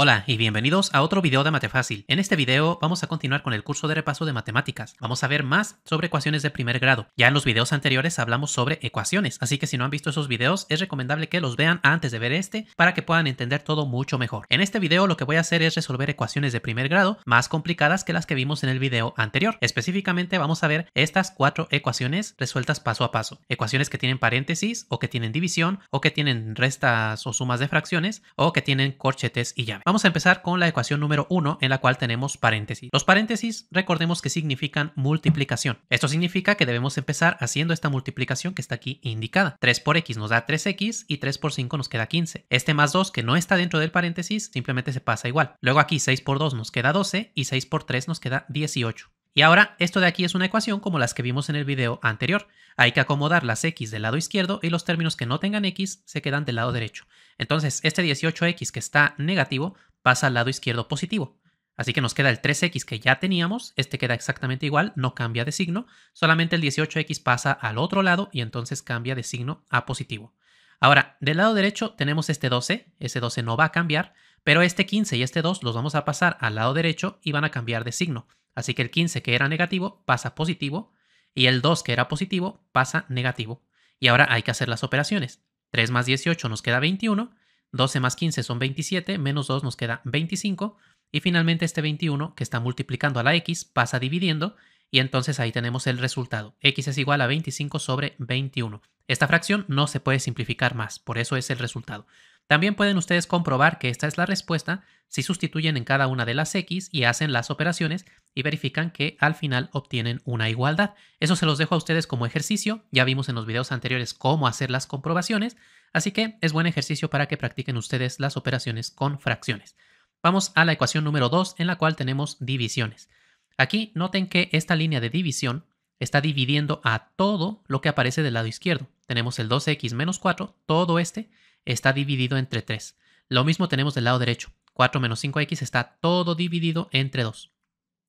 Hola y bienvenidos a otro video de Mate Fácil. En este video vamos a continuar con el curso de repaso de matemáticas. Vamos a ver más sobre ecuaciones de primer grado. Ya en los videos anteriores hablamos sobre ecuaciones, así que si no han visto esos videos es recomendable que los vean antes de ver este para que puedan entender todo mucho mejor. En este video lo que voy a hacer es resolver ecuaciones de primer grado más complicadas que las que vimos en el video anterior. Específicamente vamos a ver estas cuatro ecuaciones resueltas paso a paso. Ecuaciones que tienen paréntesis o que tienen división o que tienen restas o sumas de fracciones o que tienen corchetes y llaves. Vamos a empezar con la ecuación número 1 en la cual tenemos paréntesis. Los paréntesis recordemos que significan multiplicación. Esto significa que debemos empezar haciendo esta multiplicación que está aquí indicada. 3 por x nos da 3x y 3 por 5 nos queda 15. Este más 2 que no está dentro del paréntesis simplemente se pasa igual. Luego aquí 6 por 2 nos queda 12 y 6 por 3 nos queda 18. Y ahora, esto de aquí es una ecuación como las que vimos en el video anterior. Hay que acomodar las x del lado izquierdo y los términos que no tengan x se quedan del lado derecho. Entonces, este 18x que está negativo pasa al lado izquierdo positivo. Así que nos queda el 3x que ya teníamos, este queda exactamente igual, no cambia de signo, solamente el 18x pasa al otro lado y entonces cambia de signo a positivo. Ahora, del lado derecho tenemos este 12, ese 12 no va a cambiar, pero este 15 y este 2 los vamos a pasar al lado derecho y van a cambiar de signo. Así que el 15 que era negativo pasa positivo y el 2 que era positivo pasa negativo. Y ahora hay que hacer las operaciones. 3 más 18 nos queda 21, 12 más 15 son 27, menos 2 nos queda 25 y finalmente este 21 que está multiplicando a la x pasa dividiendo y entonces ahí tenemos el resultado. x es igual a 25 sobre 21. Esta fracción no se puede simplificar más, por eso es el resultado. También pueden ustedes comprobar que esta es la respuesta si sustituyen en cada una de las x y hacen las operaciones y verifican que al final obtienen una igualdad. Eso se los dejo a ustedes como ejercicio, ya vimos en los videos anteriores cómo hacer las comprobaciones, así que es buen ejercicio para que practiquen ustedes las operaciones con fracciones. Vamos a la ecuación número 2 en la cual tenemos divisiones. Aquí noten que esta línea de división está dividiendo a todo lo que aparece del lado izquierdo. Tenemos el 2x menos 4, todo este, está dividido entre 3. Lo mismo tenemos del lado derecho. 4 menos 5x está todo dividido entre 2.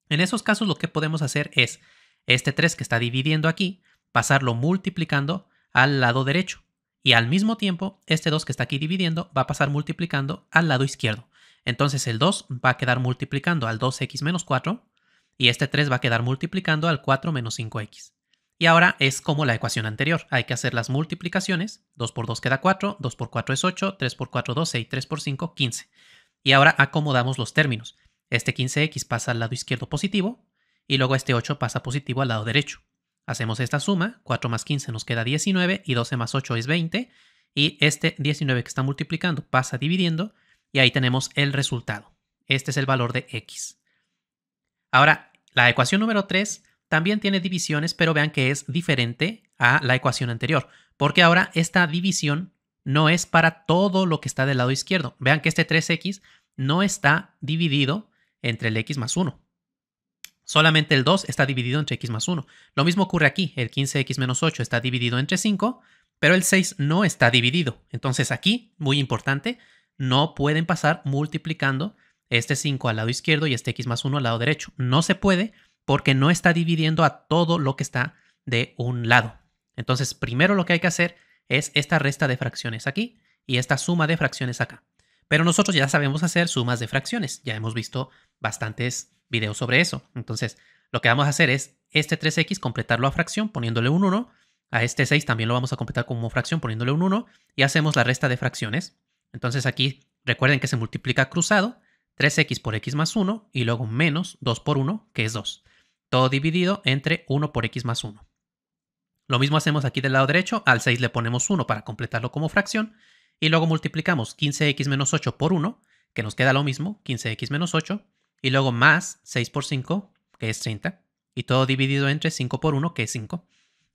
En esos casos lo que podemos hacer es este 3 que está dividiendo aquí, pasarlo multiplicando al lado derecho. Y al mismo tiempo, este 2 que está aquí dividiendo va a pasar multiplicando al lado izquierdo. Entonces el 2 va a quedar multiplicando al 2x menos 4 y este 3 va a quedar multiplicando al 4 menos 5x. Y ahora es como la ecuación anterior, hay que hacer las multiplicaciones, 2 por 2 queda 4, 2 por 4 es 8, 3 por 4 12 y 3 por 5 15. Y ahora acomodamos los términos. Este 15x pasa al lado izquierdo positivo y luego este 8 pasa positivo al lado derecho. Hacemos esta suma, 4 más 15 nos queda 19 y 12 más 8 es 20 y este 19 que está multiplicando pasa dividiendo y ahí tenemos el resultado. Este es el valor de x. Ahora, la ecuación número 3 también tiene divisiones, pero vean que es diferente a la ecuación anterior, porque ahora esta división no es para todo lo que está del lado izquierdo. Vean que este 3x no está dividido entre el x más 1. Solamente el 2 está dividido entre x más 1. Lo mismo ocurre aquí, el 15x menos 8 está dividido entre 5, pero el 6 no está dividido. Entonces aquí, muy importante, no pueden pasar multiplicando este 5 al lado izquierdo y este x más 1 al lado derecho. No se puede porque no está dividiendo a todo lo que está de un lado. Entonces, primero lo que hay que hacer es esta resta de fracciones aquí y esta suma de fracciones acá. Pero nosotros ya sabemos hacer sumas de fracciones, ya hemos visto bastantes videos sobre eso. Entonces, lo que vamos a hacer es este 3x completarlo a fracción poniéndole un 1, a este 6 también lo vamos a completar como fracción poniéndole un 1 y hacemos la resta de fracciones. Entonces aquí recuerden que se multiplica cruzado 3x por x más 1 y luego menos 2 por 1 que es 2 todo dividido entre 1 por x más 1. Lo mismo hacemos aquí del lado derecho, al 6 le ponemos 1 para completarlo como fracción, y luego multiplicamos 15x menos 8 por 1, que nos queda lo mismo, 15x menos 8, y luego más 6 por 5, que es 30, y todo dividido entre 5 por 1, que es 5.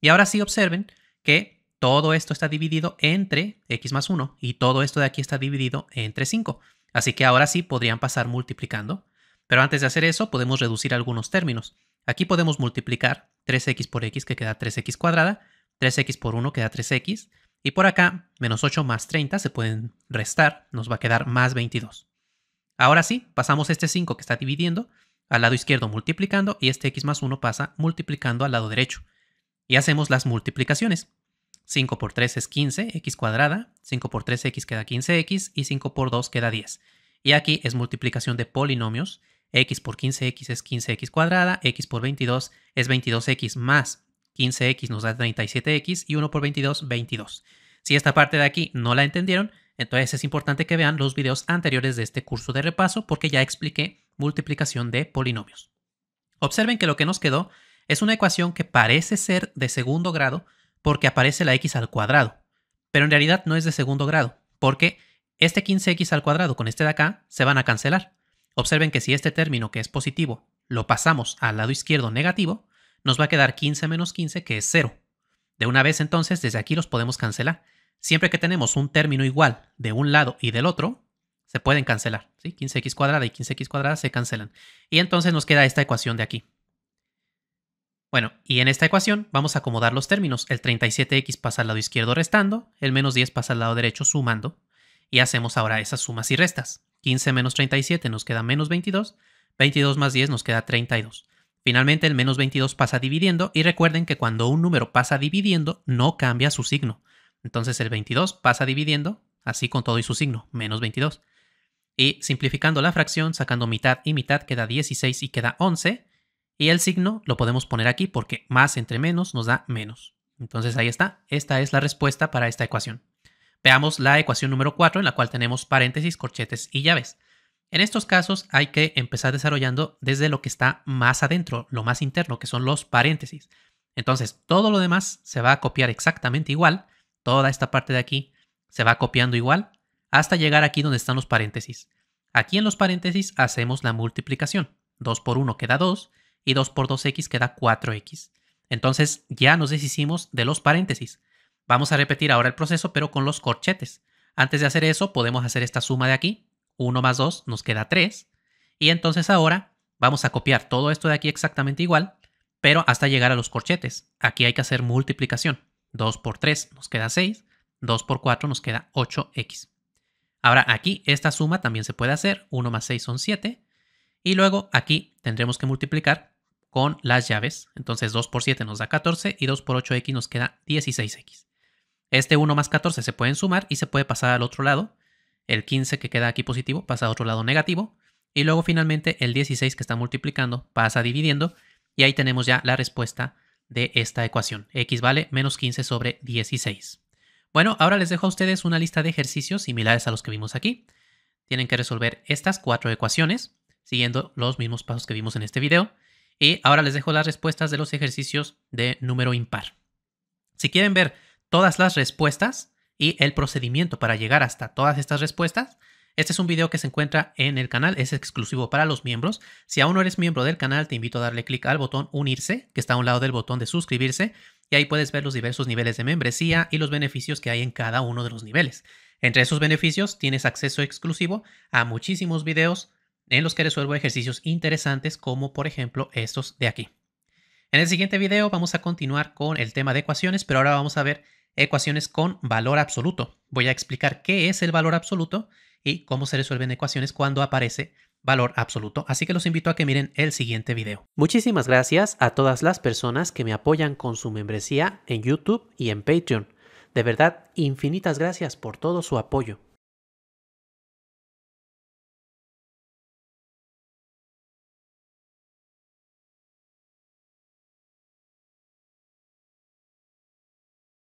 Y ahora sí observen que todo esto está dividido entre x más 1, y todo esto de aquí está dividido entre 5. Así que ahora sí podrían pasar multiplicando. Pero antes de hacer eso, podemos reducir algunos términos. Aquí podemos multiplicar 3x por x que queda 3x cuadrada, 3x por 1 queda 3x, y por acá menos 8 más 30 se pueden restar, nos va a quedar más 22. Ahora sí, pasamos este 5 que está dividiendo al lado izquierdo multiplicando y este x más 1 pasa multiplicando al lado derecho. Y hacemos las multiplicaciones. 5 por 3 es 15, x cuadrada, 5 por 3x queda 15x y 5 por 2 queda 10. Y aquí es multiplicación de polinomios x por 15x es 15x cuadrada, x por 22 es 22x más 15x nos da 37x y 1 por 22, 22. Si esta parte de aquí no la entendieron, entonces es importante que vean los videos anteriores de este curso de repaso porque ya expliqué multiplicación de polinomios. Observen que lo que nos quedó es una ecuación que parece ser de segundo grado porque aparece la x al cuadrado, pero en realidad no es de segundo grado porque este 15x al cuadrado con este de acá se van a cancelar. Observen que si este término que es positivo lo pasamos al lado izquierdo negativo, nos va a quedar 15 menos 15 que es 0. De una vez entonces desde aquí los podemos cancelar. Siempre que tenemos un término igual de un lado y del otro, se pueden cancelar. 15 15x cuadrada y 15x cuadrada se cancelan. Y entonces nos queda esta ecuación de aquí. Bueno, y en esta ecuación vamos a acomodar los términos. El 37x pasa al lado izquierdo restando, el menos 10 pasa al lado derecho sumando, y hacemos ahora esas sumas y restas. 15 menos 37 nos queda menos 22, 22 más 10 nos queda 32. Finalmente el menos 22 pasa dividiendo y recuerden que cuando un número pasa dividiendo no cambia su signo. Entonces el 22 pasa dividiendo, así con todo y su signo, menos 22. Y simplificando la fracción, sacando mitad y mitad queda 16 y queda 11. Y el signo lo podemos poner aquí porque más entre menos nos da menos. Entonces ahí está, esta es la respuesta para esta ecuación. Veamos la ecuación número 4 en la cual tenemos paréntesis, corchetes y llaves. En estos casos hay que empezar desarrollando desde lo que está más adentro, lo más interno, que son los paréntesis. Entonces todo lo demás se va a copiar exactamente igual, toda esta parte de aquí se va copiando igual, hasta llegar aquí donde están los paréntesis. Aquí en los paréntesis hacemos la multiplicación. 2 por 1 queda 2 y 2 por 2x queda 4x. Entonces ya nos deshicimos de los paréntesis. Vamos a repetir ahora el proceso, pero con los corchetes. Antes de hacer eso, podemos hacer esta suma de aquí. 1 más 2 nos queda 3. Y entonces ahora vamos a copiar todo esto de aquí exactamente igual, pero hasta llegar a los corchetes. Aquí hay que hacer multiplicación. 2 por 3 nos queda 6, 2 por 4 nos queda 8x. Ahora aquí esta suma también se puede hacer, 1 más 6 son 7, y luego aquí tendremos que multiplicar con las llaves, entonces 2 por 7 nos da 14 y 2 por 8x nos queda 16x. Este 1 más 14 se pueden sumar y se puede pasar al otro lado. El 15 que queda aquí positivo pasa al otro lado negativo. Y luego finalmente el 16 que está multiplicando pasa dividiendo. Y ahí tenemos ya la respuesta de esta ecuación. X vale menos 15 sobre 16. Bueno, ahora les dejo a ustedes una lista de ejercicios similares a los que vimos aquí. Tienen que resolver estas cuatro ecuaciones, siguiendo los mismos pasos que vimos en este video. Y ahora les dejo las respuestas de los ejercicios de número impar. Si quieren ver todas las respuestas y el procedimiento para llegar hasta todas estas respuestas. Este es un video que se encuentra en el canal, es exclusivo para los miembros. Si aún no eres miembro del canal, te invito a darle clic al botón unirse, que está a un lado del botón de suscribirse, y ahí puedes ver los diversos niveles de membresía y los beneficios que hay en cada uno de los niveles. Entre esos beneficios tienes acceso exclusivo a muchísimos videos en los que resuelvo ejercicios interesantes como por ejemplo estos de aquí. En el siguiente video vamos a continuar con el tema de ecuaciones, pero ahora vamos a ver ecuaciones con valor absoluto. Voy a explicar qué es el valor absoluto y cómo se resuelven ecuaciones cuando aparece valor absoluto. Así que los invito a que miren el siguiente video. Muchísimas gracias a todas las personas que me apoyan con su membresía en YouTube y en Patreon. De verdad, infinitas gracias por todo su apoyo.